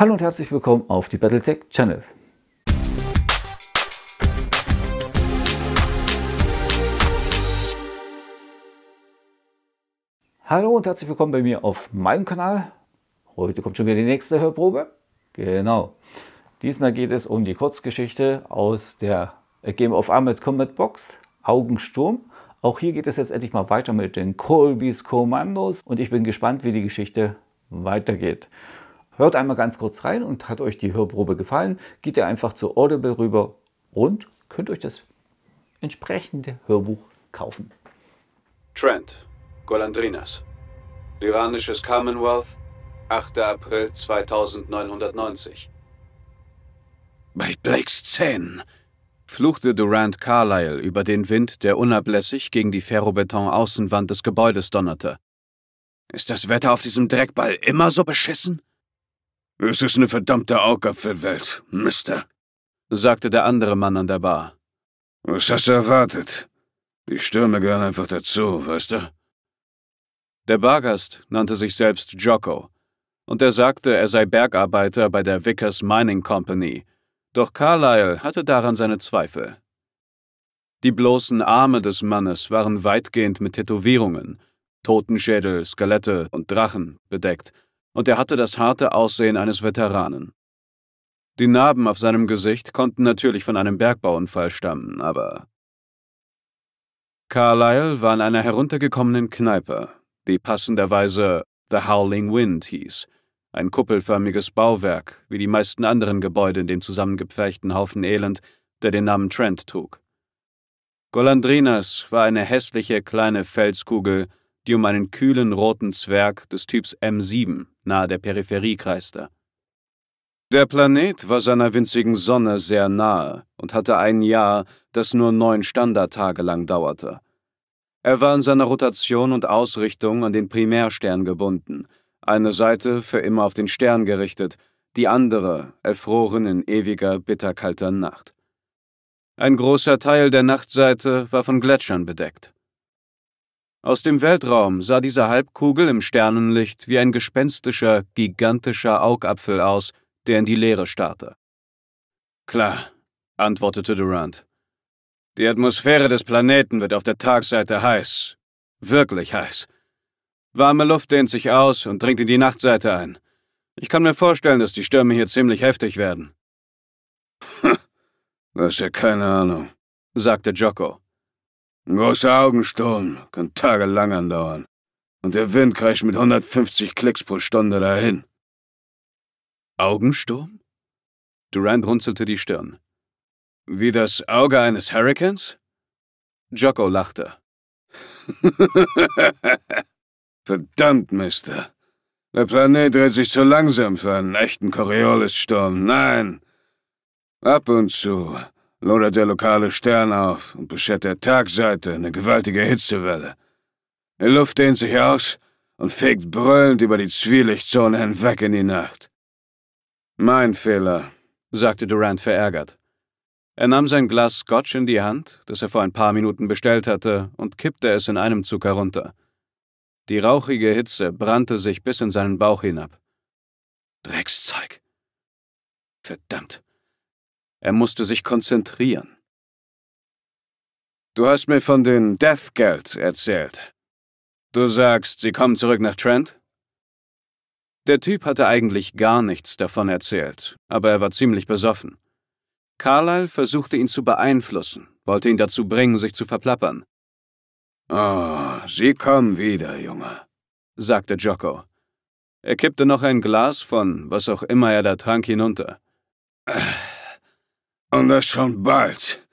Hallo und herzlich willkommen auf die Battletech Channel. Hallo und herzlich willkommen bei mir auf meinem Kanal. Heute kommt schon wieder die nächste Hörprobe. Genau. Diesmal geht es um die Kurzgeschichte aus der Game of Armored Combat Box Augensturm. Auch hier geht es jetzt endlich mal weiter mit den Colbys Kommandos und ich bin gespannt, wie die Geschichte weitergeht. Hört einmal ganz kurz rein und hat euch die Hörprobe gefallen, geht ihr einfach zu Audible rüber und könnt euch das entsprechende Hörbuch kaufen. Trent, Golandrinas, Iranisches Commonwealth, 8. April 2990. Bei Blakes Zähnen fluchte Durant Carlyle über den Wind, der unablässig gegen die Ferrobeton-Außenwand des Gebäudes donnerte. Ist das Wetter auf diesem Dreckball immer so beschissen? Es ist eine verdammte Augapfelwelt, Mister, sagte der andere Mann an der Bar. Was hast du erwartet? Die Stürme gehören einfach dazu, weißt du? Der Bargast nannte sich selbst Jocko, und er sagte, er sei Bergarbeiter bei der Vickers Mining Company, doch Carlyle hatte daran seine Zweifel. Die bloßen Arme des Mannes waren weitgehend mit Tätowierungen, Totenschädel, Skelette und Drachen bedeckt, und er hatte das harte Aussehen eines Veteranen. Die Narben auf seinem Gesicht konnten natürlich von einem Bergbauunfall stammen, aber. Carlyle war in einer heruntergekommenen Kneipe, die passenderweise The Howling Wind hieß, ein kuppelförmiges Bauwerk, wie die meisten anderen Gebäude in dem zusammengepferchten Haufen Elend, der den Namen Trent trug. Golandrinas war eine hässliche kleine Felskugel, die um einen kühlen roten Zwerg des Typs M7 nahe der Peripherie kreiste. Der Planet war seiner winzigen Sonne sehr nahe und hatte ein Jahr, das nur neun Standardtage lang dauerte. Er war in seiner Rotation und Ausrichtung an den Primärstern gebunden, eine Seite für immer auf den Stern gerichtet, die andere erfroren in ewiger, bitterkalter Nacht. Ein großer Teil der Nachtseite war von Gletschern bedeckt. Aus dem Weltraum sah diese Halbkugel im Sternenlicht wie ein gespenstischer, gigantischer Augapfel aus, der in die Leere starrte. Klar, antwortete Durant. Die Atmosphäre des Planeten wird auf der Tagseite heiß. Wirklich heiß. Warme Luft dehnt sich aus und dringt in die Nachtseite ein. Ich kann mir vorstellen, dass die Stürme hier ziemlich heftig werden. Hm, das ist ja keine Ahnung, sagte Jocko. Ein großer Augensturm kann tagelang andauern. Und der Wind kreischt mit 150 Klicks pro Stunde dahin. Augensturm? Durant runzelte die Stirn. Wie das Auge eines Hurricanes? Jocko lachte. Verdammt, Mister. Der Planet dreht sich zu langsam für einen echten Coriolis-Sturm. Nein. Ab und zu lodert der lokale Stern auf und beschert der Tagseite eine gewaltige Hitzewelle. Die Luft dehnt sich aus und fegt brüllend über die Zwielichtzone hinweg in die Nacht. Mein Fehler, sagte Durant verärgert. Er nahm sein Glas Scotch in die Hand, das er vor ein paar Minuten bestellt hatte, und kippte es in einem Zug herunter. Die rauchige Hitze brannte sich bis in seinen Bauch hinab. Dreckszeug. Verdammt. Er musste sich konzentrieren. Du hast mir von den Death Guild erzählt. Du sagst, sie kommen zurück nach Trent? Der Typ hatte eigentlich gar nichts davon erzählt, aber er war ziemlich besoffen. Carlyle versuchte ihn zu beeinflussen, wollte ihn dazu bringen, sich zu verplappern. Oh, sie kommen wieder, Junge, sagte Jocko. Er kippte noch ein Glas von was auch immer er da trank hinunter. Äh, und das schon bald.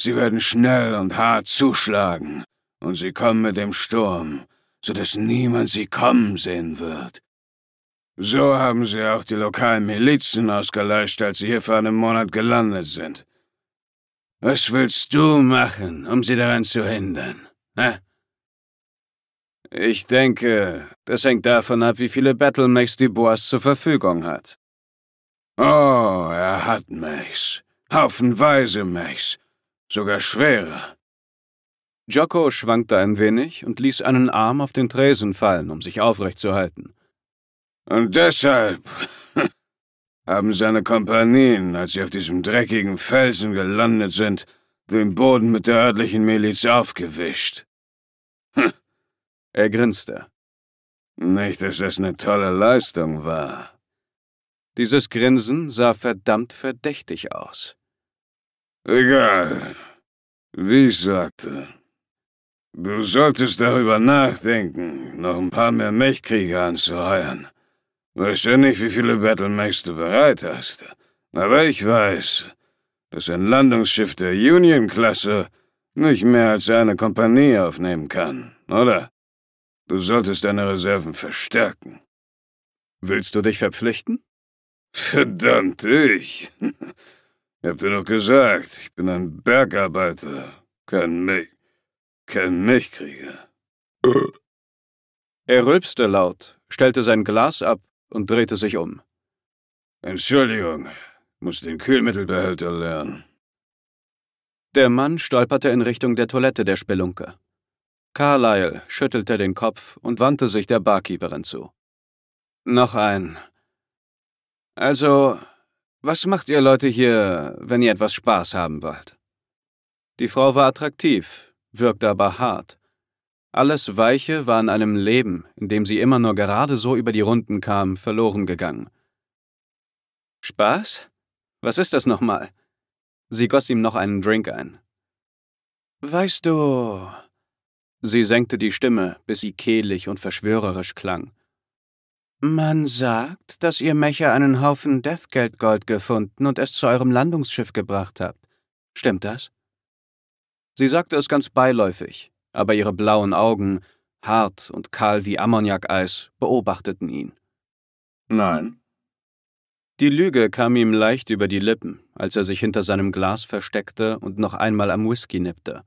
Sie werden schnell und hart zuschlagen, und sie kommen mit dem Sturm, so dass niemand sie kommen sehen wird. So haben sie auch die lokalen Milizen ausgelöscht, als sie hier vor einem Monat gelandet sind. Was willst du machen, um sie daran zu hindern? Hä? Ich denke, das hängt davon ab, wie viele Battlemax Dubois zur Verfügung hat. Oh, er hat Mechs. Haufenweise, Mace. Sogar schwerer. Jocko schwankte ein wenig und ließ einen Arm auf den Tresen fallen, um sich aufrechtzuhalten. Und deshalb haben seine Kompanien, als sie auf diesem dreckigen Felsen gelandet sind, den Boden mit der örtlichen Miliz aufgewischt. Hm. er grinste. Nicht, dass das eine tolle Leistung war. Dieses Grinsen sah verdammt verdächtig aus. Egal. Wie ich sagte, du solltest darüber nachdenken, noch ein paar mehr Mechkrieger anzuheuern. Weißt ja nicht, wie viele Battlemechs du bereit hast. Aber ich weiß, dass ein Landungsschiff der Union-Klasse nicht mehr als eine Kompanie aufnehmen kann, oder? Du solltest deine Reserven verstärken. Willst du dich verpflichten? Verdammt, ich. Habt ihr doch gesagt, ich bin ein Bergarbeiter. Kein Milch. Kein Milchkrieger. Er rülpste laut, stellte sein Glas ab und drehte sich um. Entschuldigung, muss den Kühlmittelbehälter lernen. Der Mann stolperte in Richtung der Toilette der Spelunke. Carlyle schüttelte den Kopf und wandte sich der Barkeeperin zu. Noch ein. Also, was macht ihr Leute hier, wenn ihr etwas Spaß haben wollt? Die Frau war attraktiv, wirkte aber hart. Alles Weiche war in einem Leben, in dem sie immer nur gerade so über die Runden kam, verloren gegangen. Spaß? Was ist das nochmal? Sie goss ihm noch einen Drink ein. Weißt du. Sie senkte die Stimme, bis sie kehlig und verschwörerisch klang. Man sagt, dass ihr Mecher einen Haufen Deathgeldgold gefunden und es zu eurem Landungsschiff gebracht habt. Stimmt das? Sie sagte es ganz beiläufig, aber ihre blauen Augen, hart und kahl wie Ammoniakeis, beobachteten ihn. Nein. Die Lüge kam ihm leicht über die Lippen, als er sich hinter seinem Glas versteckte und noch einmal am Whisky nippte.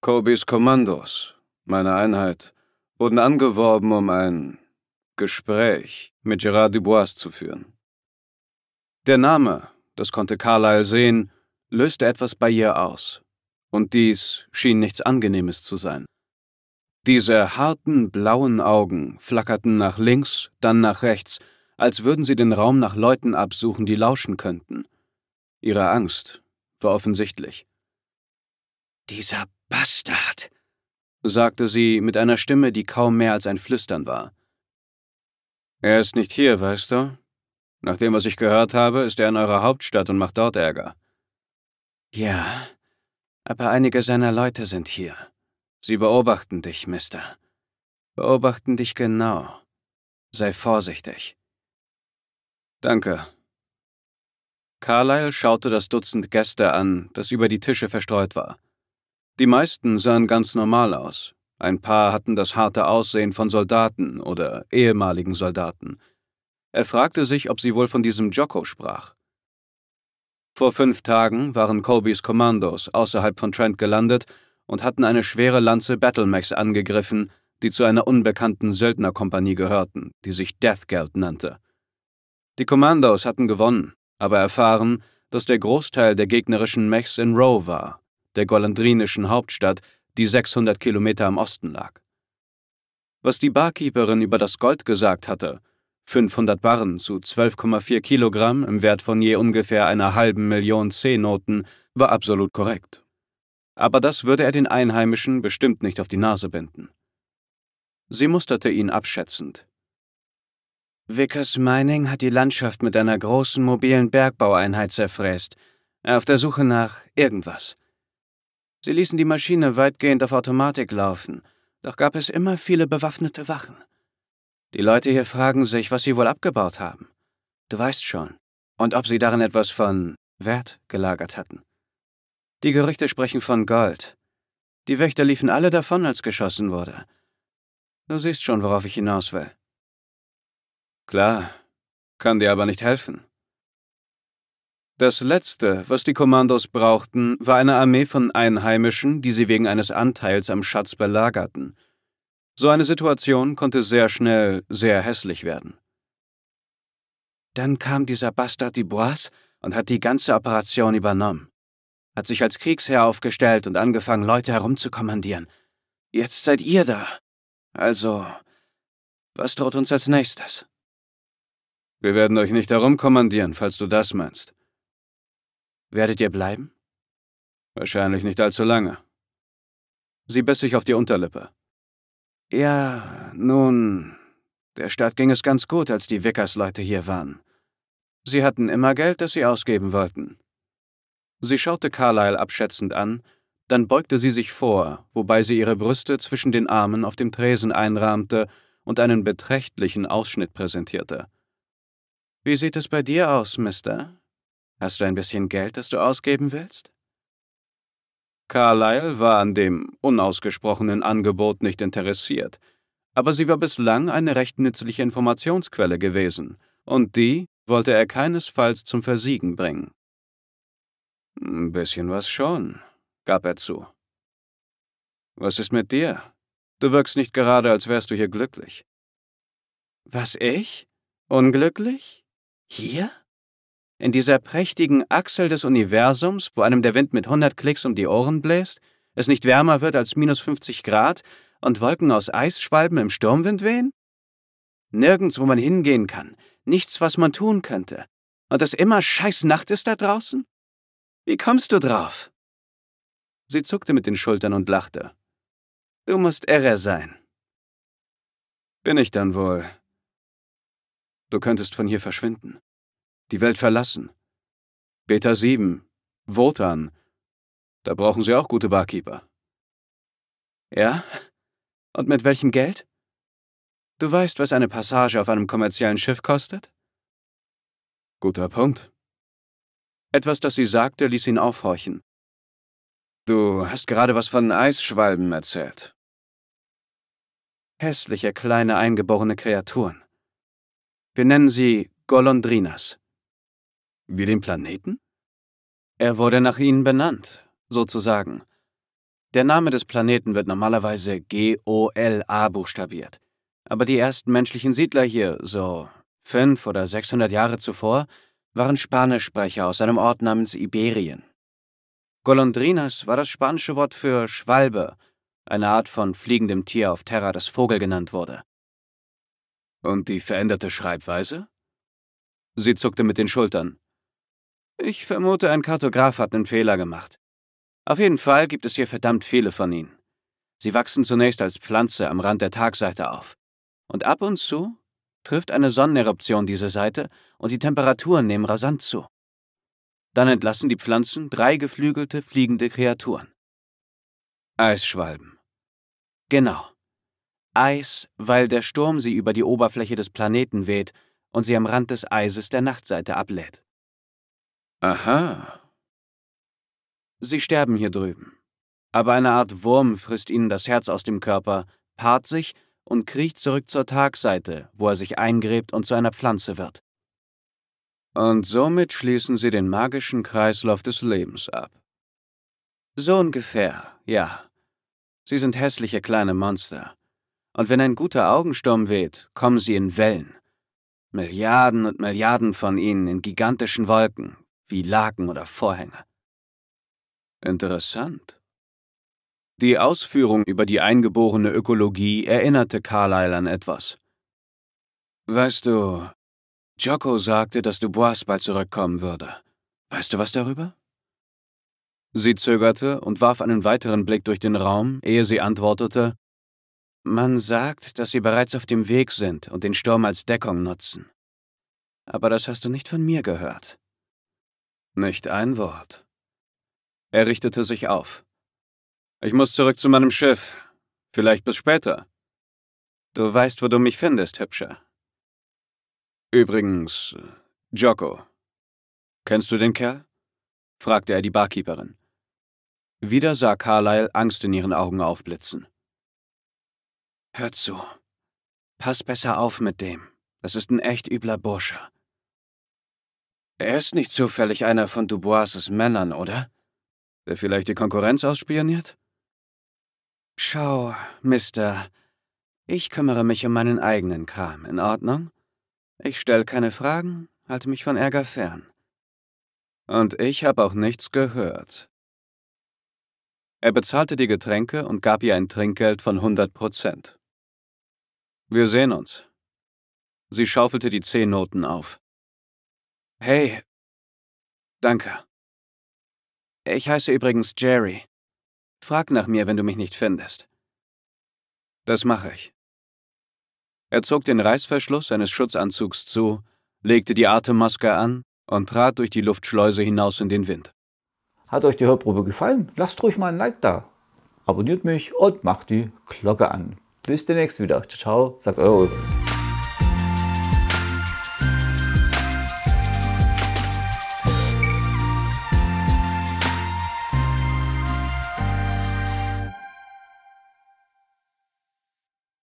Kobys Kommandos, meine Einheit, wurden angeworben, um ein Gespräch mit Gerard Dubois zu führen. Der Name, das konnte Carlyle sehen, löste etwas bei ihr aus, und dies schien nichts Angenehmes zu sein. Diese harten blauen Augen flackerten nach links, dann nach rechts, als würden sie den Raum nach Leuten absuchen, die lauschen könnten. Ihre Angst war offensichtlich. Dieser Bastard, sagte sie mit einer Stimme, die kaum mehr als ein Flüstern war. Er ist nicht hier, weißt du? Nach dem, was ich gehört habe, ist er in eurer Hauptstadt und macht dort Ärger. Ja, aber einige seiner Leute sind hier. Sie beobachten dich, Mister. Beobachten dich genau. Sei vorsichtig. Danke. Carlyle schaute das Dutzend Gäste an, das über die Tische verstreut war. Die meisten sahen ganz normal aus, ein paar hatten das harte Aussehen von Soldaten oder ehemaligen Soldaten. Er fragte sich, ob sie wohl von diesem Jocko sprach. Vor fünf Tagen waren Colbys Kommandos außerhalb von Trent gelandet und hatten eine schwere Lanze Battlemechs angegriffen, die zu einer unbekannten Söldnerkompanie gehörten, die sich Deathgeld nannte. Die Kommandos hatten gewonnen, aber erfahren, dass der Großteil der gegnerischen Mechs in Row war, der golandrinischen Hauptstadt, die 600 Kilometer im Osten lag. Was die Barkeeperin über das Gold gesagt hatte, 500 Barren zu 12,4 Kilogramm im Wert von je ungefähr einer halben Million C-Noten, war absolut korrekt. Aber das würde er den Einheimischen bestimmt nicht auf die Nase binden. Sie musterte ihn abschätzend. Vickers Mining hat die Landschaft mit einer großen mobilen Bergbaueinheit zerfräst, auf der Suche nach irgendwas. Sie ließen die Maschine weitgehend auf Automatik laufen, doch gab es immer viele bewaffnete Wachen. Die Leute hier fragen sich, was sie wohl abgebaut haben. Du weißt schon. Und ob sie darin etwas von Wert gelagert hatten. Die Gerüchte sprechen von Gold. Die Wächter liefen alle davon, als geschossen wurde. Du siehst schon, worauf ich hinaus will. Klar, kann dir aber nicht helfen. Das Letzte, was die Kommandos brauchten, war eine Armee von Einheimischen, die sie wegen eines Anteils am Schatz belagerten. So eine Situation konnte sehr schnell sehr hässlich werden. Dann kam dieser Bastard Dubois und hat die ganze Operation übernommen. Hat sich als Kriegsherr aufgestellt und angefangen, Leute herumzukommandieren. Jetzt seid ihr da. Also, was droht uns als nächstes? Wir werden euch nicht herumkommandieren, falls du das meinst. Werdet ihr bleiben? Wahrscheinlich nicht allzu lange. Sie biss sich auf die Unterlippe. Ja, nun, der Stadt ging es ganz gut, als die Wickersleute hier waren. Sie hatten immer Geld, das sie ausgeben wollten. Sie schaute Carlyle abschätzend an, dann beugte sie sich vor, wobei sie ihre Brüste zwischen den Armen auf dem Tresen einrahmte und einen beträchtlichen Ausschnitt präsentierte. Wie sieht es bei dir aus, Mister? Hast du ein bisschen Geld, das du ausgeben willst? Carlyle war an dem unausgesprochenen Angebot nicht interessiert, aber sie war bislang eine recht nützliche Informationsquelle gewesen, und die wollte er keinesfalls zum Versiegen bringen. Ein bisschen was schon, gab er zu. Was ist mit dir? Du wirkst nicht gerade, als wärst du hier glücklich. Was ich? Unglücklich? Hier? in dieser prächtigen Achsel des Universums, wo einem der Wind mit 100 Klicks um die Ohren bläst, es nicht wärmer wird als minus 50 Grad und Wolken aus Eisschwalben im Sturmwind wehen? Nirgends, wo man hingehen kann, nichts, was man tun könnte. Und es immer scheiß Nacht ist da draußen? Wie kommst du drauf? Sie zuckte mit den Schultern und lachte. Du musst Erre sein. Bin ich dann wohl. Du könntest von hier verschwinden die Welt verlassen. Beta 7, Wotan, da brauchen Sie auch gute Barkeeper. Ja? Und mit welchem Geld? Du weißt, was eine Passage auf einem kommerziellen Schiff kostet? Guter Punkt. Etwas, das sie sagte, ließ ihn aufhorchen. Du hast gerade was von Eisschwalben erzählt. Hässliche kleine eingeborene Kreaturen. Wir nennen sie Golondrinas. Wie den Planeten? Er wurde nach ihnen benannt, sozusagen. Der Name des Planeten wird normalerweise G-O-L-A buchstabiert. Aber die ersten menschlichen Siedler hier, so fünf oder sechshundert Jahre zuvor, waren Spanischsprecher aus einem Ort namens Iberien. Golondrinas war das spanische Wort für Schwalbe, eine Art von fliegendem Tier auf Terra, das Vogel genannt wurde. Und die veränderte Schreibweise? Sie zuckte mit den Schultern. Ich vermute, ein Kartograf hat einen Fehler gemacht. Auf jeden Fall gibt es hier verdammt viele von ihnen. Sie wachsen zunächst als Pflanze am Rand der Tagseite auf. Und ab und zu trifft eine Sonneneruption diese Seite und die Temperaturen nehmen rasant zu. Dann entlassen die Pflanzen drei geflügelte fliegende Kreaturen. Eisschwalben. Genau. Eis, weil der Sturm sie über die Oberfläche des Planeten weht und sie am Rand des Eises der Nachtseite ablädt. Aha. Sie sterben hier drüben. Aber eine Art Wurm frisst ihnen das Herz aus dem Körper, paart sich und kriecht zurück zur Tagseite, wo er sich eingräbt und zu einer Pflanze wird. Und somit schließen sie den magischen Kreislauf des Lebens ab. So ungefähr, ja. Sie sind hässliche kleine Monster. Und wenn ein guter Augensturm weht, kommen sie in Wellen. Milliarden und Milliarden von ihnen in gigantischen Wolken, wie Laken oder Vorhänge. Interessant. Die Ausführung über die eingeborene Ökologie erinnerte Carlyle an etwas. Weißt du, Jocko sagte, dass du Bois bald zurückkommen würde. Weißt du was darüber? Sie zögerte und warf einen weiteren Blick durch den Raum, ehe sie antwortete, man sagt, dass sie bereits auf dem Weg sind und den Sturm als Deckung nutzen. Aber das hast du nicht von mir gehört. Nicht ein Wort. Er richtete sich auf. Ich muss zurück zu meinem Schiff. Vielleicht bis später. Du weißt, wo du mich findest, Hübscher. Übrigens, Joko. Kennst du den Kerl? fragte er die Barkeeperin. Wieder sah Carlyle Angst in ihren Augen aufblitzen. Hör zu. Pass besser auf mit dem. Das ist ein echt übler Bursche. Er ist nicht zufällig einer von Duboises Männern, oder? Der vielleicht die Konkurrenz ausspioniert? Schau, Mister, ich kümmere mich um meinen eigenen Kram, in Ordnung? Ich stelle keine Fragen, halte mich von Ärger fern. Und ich habe auch nichts gehört. Er bezahlte die Getränke und gab ihr ein Trinkgeld von 100 Prozent. Wir sehen uns. Sie schaufelte die Zehnoten auf. Hey. Danke. Ich heiße übrigens Jerry. Frag nach mir, wenn du mich nicht findest. Das mache ich. Er zog den Reißverschluss seines Schutzanzugs zu, legte die Atemmaske an und trat durch die Luftschleuse hinaus in den Wind. Hat euch die Hörprobe gefallen? Lasst ruhig mal ein Like da. Abonniert mich und macht die Glocke an. Bis demnächst wieder. Ciao, ciao, sagt euer Ulrich.